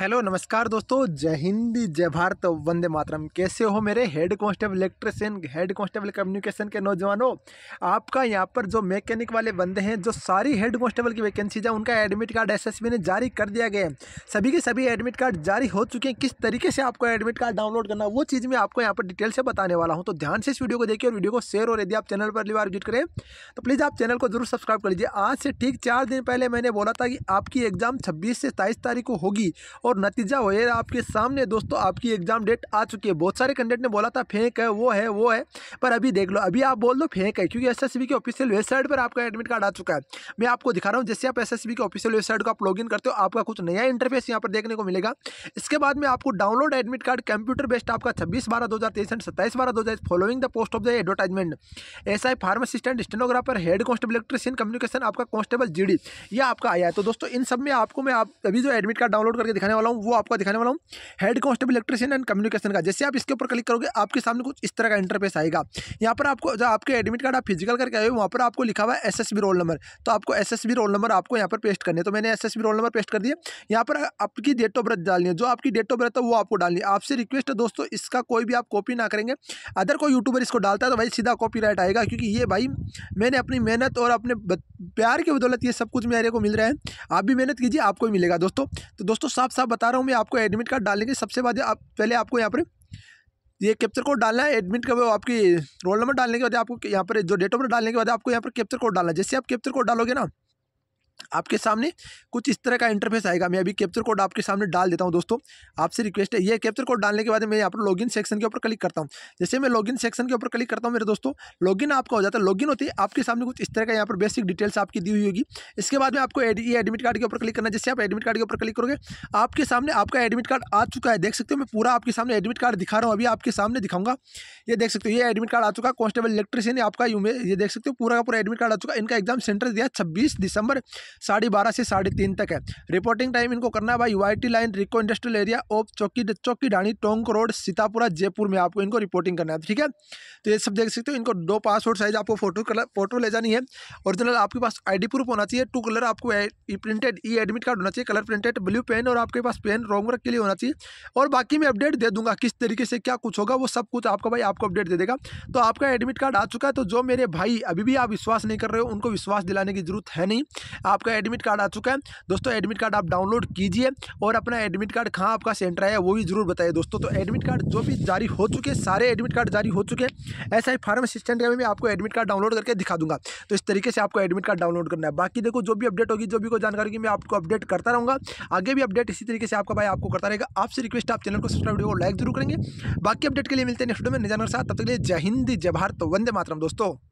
hello नमस्कार दोस्तों जय हिंद जय भारत वंदे मातरम कैसे हो मेरे head constable electrician head constable communication के नौजवानों आपका यहाँ पर जो मैकेनिक वाले बंदे हैं जो सारी हेड कांस्टेबल की वैकेंसीज है उनका एडमिट कार्ड एसएसबी ने जारी कर दिया गया है सभी के सभी एडमिट कार्ड जारी हो चुके हैं किस तरीके से आपको एडमिट कार्ड डाउनलोड करना वो चीज़ मैं आपको यहाँ पर डिटेल से बताने वाला हूँ तो ध्यान से इस वीडियो को देखिए और वीडियो को शेयर और यदि आप चैनल पर अगली बार विजिट करें तो प्लीज़ आप चैनल को जरूर सब्सक्राइब कर लीजिए आज से ठीक चार दिन पहले मैंने बोला था कि आपकी एग्ज़ाम छब्बीस से सताईस तारीख को होगी और नतीजा वही आपके सामने दोस्तों आपकी एग्ज़ाम डेट आ चुकी है बहुत सारे कैंडिडेट ने बोला था फेंक है वो है वो है पर अभी देख लो अभी आप बोल दो फेंक है क्योंकि एस की ऑफिशियल वेबसाइट पर आपका एडमिट कार्ड आ चुका है मैं आपको दिखा रहा हूँ जैसे आप एस के ऑफिशियल वेबसाइट को आप लॉग करते हो आपका कुछ नया इंटरफेस यहाँ पर देखने को मिलेगा इसके बाद में आपको download admit card computer based आपका छब्बीस बारह दो हजार एंड सत्ताईस बारह दो following the post of the advertisement S I pharmacist stenographer head constable electrician communication आपका कॉन्स्टेबल जीडी ये आपका आया है तो दोस्तों इन सब में आपको मैं आप अभी जो एडमिट कार्ड डाउनलोड करके दिखाने दिखाने वाला हूँ वो आपको दिखाने वाला हूँ head constable electrician and communication का जैसे आप इसके ऊपर क्लिक करोगे आपके सामने कुछ इस तरह का इंटरफेस आएगा यहाँ पर आपको जो आपके एडमिट कार्ड आप फिजिकल करके आए हो वहाँ पर आपको लिखा हुआ है एस रोल नंबर तो आपको एस रोल नंबर आपको यहाँ पर पेस्ट करने तो मैंने एस रोल नंबर पेस्ट कर दिया यहाँ पर आपकी डेट ऑफ बर्थ डालनी है जो आपकी डेट ऑफ बर्थ है वो आपको डालनी है आपसे रिक्वेस्ट है दोस्तों इसका कोई भी आप कॉपी ना करेंगे अदर कोई यूट्यूबर इसको डालता है तो भाई सीधा कॉपी आएगा क्योंकि ये भाई मैंने अपनी मेहनत और अपने प्यार की बदौलत ये सब कुछ मेरे को मिल रहा है आप भी मेहनत कीजिए आपको भी मिलेगा दोस्तों तो दोस्तों साफ साफ सब बता रहा हूँ मैं आपको एडमिट कार्ड डालने सबसे बाद आप पहले आपको यहाँ पर ये कैप्चर कोड डालना है एडमिट का आपकी रोल नंबर डालने के बाद आपको यहाँ पर जो डेट ऑफ बर्थ डालने के बाद आपको यहाँ पर कैप्चर कोड डालना है जैसे आप कैप्चर कोड डालोगे ना आपके सामने कुछ इस तरह का इंटरफेस आएगा मैं अभी कैप्चर कोड आपके सामने डाल देता हूँ दोस्तों आपसे रिक्वेस्ट है ये कैप्चर कोड डालने के बाद मैं यहाँ पर लॉगिन सेक्शन के ऊपर क्लिक करता हूँ जैसे मैं लॉगिन सेक्शन के ऊपर क्लिक करता हूँ मेरे दोस्तों लॉगिन आपका हो जाता है लॉगिन होती है आपके सामने कुछ इस तरह का यहाँ पर बेसिक डिटेल्स आपकी दी हुई होगी इसके बाद में आपको ये एडमिट कार्ड के ऊपर क्लिक करना जैसे आप एडमिट कार्ड के ऊपर क्लिक करोगे आपके सामने आपका एडमिट कार्ड आ चुका है देख सकते हो मैं पूरा आपके सामने एडमिट कार्ड दिखा रहा हूँ अभी आपके सामने दिखाऊंगा ये देख सकते हो ये एडमिट कार्ड आ चुका है कॉन्स्टेबल इलेक्ट्रिशियन आपका ये देख सकते हो पूरा का पूरा एडमिट कार्ड आ चुका है इनका एग्जाम सेंटर दिया छब्बीस दिसंबर साढ़े बारह से साढ़े तीन तक है रिपोर्टिंग टाइम इनको करना है भाई Y line RIICO industrial area of Chowki Chowki Dhani Tonk road Sitapura Jaipur में आपको इनको रिपोर्टिंग करना है ठीक है तो ये सब देख सकते हो इनको दो पासपोर्ट साइज आपको फोटो कलर फोटो ले जानी है ओरिजिनल आपके पास आई प्रूफ होना चाहिए टू कलर आपको प्रिंटेड ई एडमिट कार्ड होना चाहिए कलर प्रिंटेड ब्लू पेन और आपके पास पेन रोमवर्क के लिए होना चाहिए और बाकी मैं अपडेट दे दूंगा किस तरीके से क्या कुछ होगा वो सब कुछ आपका भाई आपको अपडेट दे देगा तो आपका एडमिट कार्ड आ चुका है तो जो मेरे भाई अभी भी आप विश्वास नहीं कर रहे हो उनको विश्वास दिलाने की जरूरत है नहीं आपका आपका एडमिट कार्ड आ चुका है दोस्तों एडमिट कार्ड आप डाउनलोड कीजिए और अपना एडमिट कार्ड कहाँ आपका सेंटर आया वो भी जरूर बताइए दोस्तों तो एडमिट कार्ड जो भी जारी हो चुके हैं सारे एडमिट कार्ड जारी हो चुके हैं ऐसा ही फार्म असिस्टेंट का मैं आपको एडमिट कार्ड डाउनलोड करके दिखा दूंगा तो इस तरीके से आपको एडमिट कार्ड डाउनलोड करना है बाकी देखो जो भी अपडेट होगी जो भी कोई जानकारी होगी मैं आपको अपडेट करता रहूँगा आगे भी अपडेट इसी तरीके से आपका भाई आपको करता रहेगा आपसे रिक्वेस्ट आप चैनल को सब्सक्राइब वीडियो को लाइक जरूर करेंगे बाकी अपडेट के लिए मिलते हैं नेक्स्ट वीडियो में निजानर साथ तब तक के लिए जय हिंद जय भारत वंदे मातरम दोस्तों